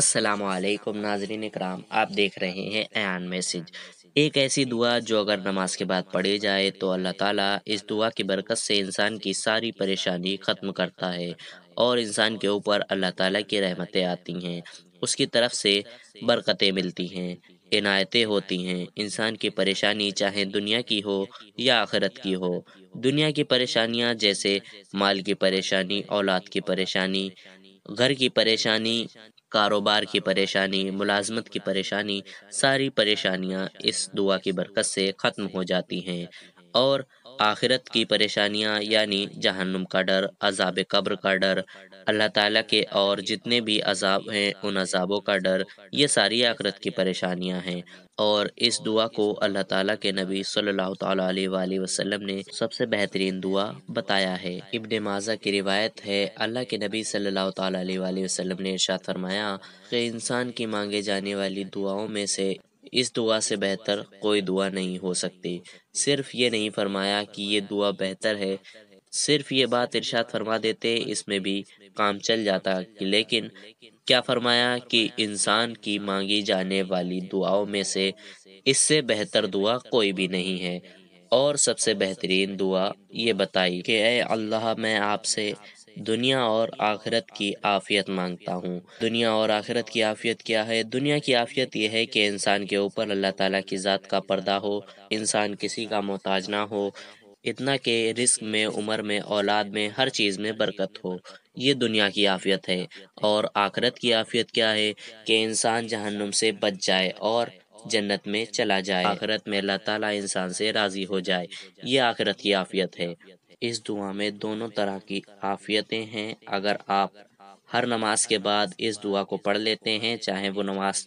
السلام علیکم ناظرین اکرام آپ دیکھ رہے ہیں ایان میسیج ایک ایسی دعا جو اگر نماز کے بعد پڑھی جائے تو اللہ تعالیٰ اس دعا کی برکت سے انسان کی ساری پریشانی ختم کرتا ہے اور انسان کے اوپر اللہ تعالیٰ کی رحمتیں آتی ہیں اس کی طرف سے برکتیں ملتی ہیں عنایتیں ہوتی ہیں انسان کی پریشانی چاہے دنیا کی ہو یا آخرت کی ہو دنیا کی پریشانیاں جیسے مال کی پریشانی اولاد کی پریشانی گھر کی پریشانی کاروبار کی پریشانی ملازمت کی پریشانی ساری پریشانیاں اس دعا کی برکت سے ختم ہو جاتی ہیں اور آخرت کی پریشانیاں یعنی جہنم کا ڈر عذاب قبر کا ڈر اللہ تعالیٰ کے اور جتنے بھی عذاب ہیں ان عذابوں کا ڈر یہ ساری آخرت کی پریشانیاں ہیں اور اس دعا کو اللہ تعالیٰ کے نبی صلی اللہ تعالیٰ علیہ وسلم نے سب سے بہترین دعا بتایا ہے ابن مازہ کی روایت ہے اللہ کے نبی صلی اللہ تعالیٰ علیہ وسلم نے ارشاد فرمایا کہ انسان کی مانگے جانے والی دعاؤں میں سے اس دعا سے بہتر کوئی دعا نہیں ہو سکتی صرف یہ نہیں فرمایا کہ یہ دعا بہتر ہے صرف یہ بات ارشاد فرما دیتے اس میں بھی کام چل جاتا لیکن کیا فرمایا کہ انسان کی مانگی جانے والی دعاؤں میں سے اس سے بہتر دعا کوئی بھی نہیں ہے اور سب سے بہترین دعا یہ بتائی کہ اے اللہ میں آپ سے دنیا اور آخرت کی عافیت مانگتا ہوں دنیا اور آخرت کی عافیت کیا ہے دنیا کی عافیت یہ ہے کہ انسان کے اوپر اللہ تعالیٰ کی ذات کا پردہ ہو انسان کسی کا محتاج نہ ہو اتنا کہ رزق میں عمر میں اولاد میں ہر چیز میں برکت ہو یہ دنیا کی عافیت ہے اور آخرت کی عافیت کیا ہے کہ انسان جہنم سے بچ جائے اور جنت میں چلا جائے آخرت میں اللہ تعالیٰ انسان سے راضی ہو جائے یہ آخرت کی آفیت ہے اس دعا میں دونوں طرح کی ہیں اگر آپ ہر نماز کے بعد اس دعا کو پڑھ لیتے ہیں چاہے وہ نماز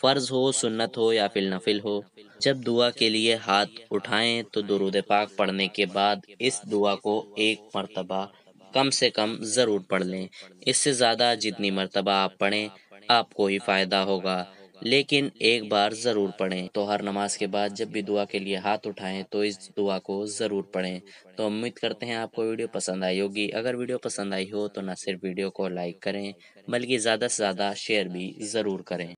فرض ہو سنت ہو یا فل نفل ہو جب دعا کے لیے ہاتھ اٹھائیں تو درود پاک پڑھنے کے بعد اس دعا کو ایک مرتبہ کم سے کم ضرور پڑھ لیں اس سے زیادہ جتنی مرتبہ آپ پڑھیں آپ کو ہی فائدہ ہوگا لیکن ایک بار ضرور پڑھیں تو ہر نماز کے بعد جب بھی دعا کے لیے ہاتھ اٹھائیں تو اس دعا کو ضرور پڑھیں تو امید کرتے ہیں آپ کو ویڈیو پسند آئی ہوگی اگر ویڈیو پسند آئی ہو تو نہ صرف ویڈیو کو لائک کریں بلکہ زیادہ سے زیادہ شیئر بھی ضرور کریں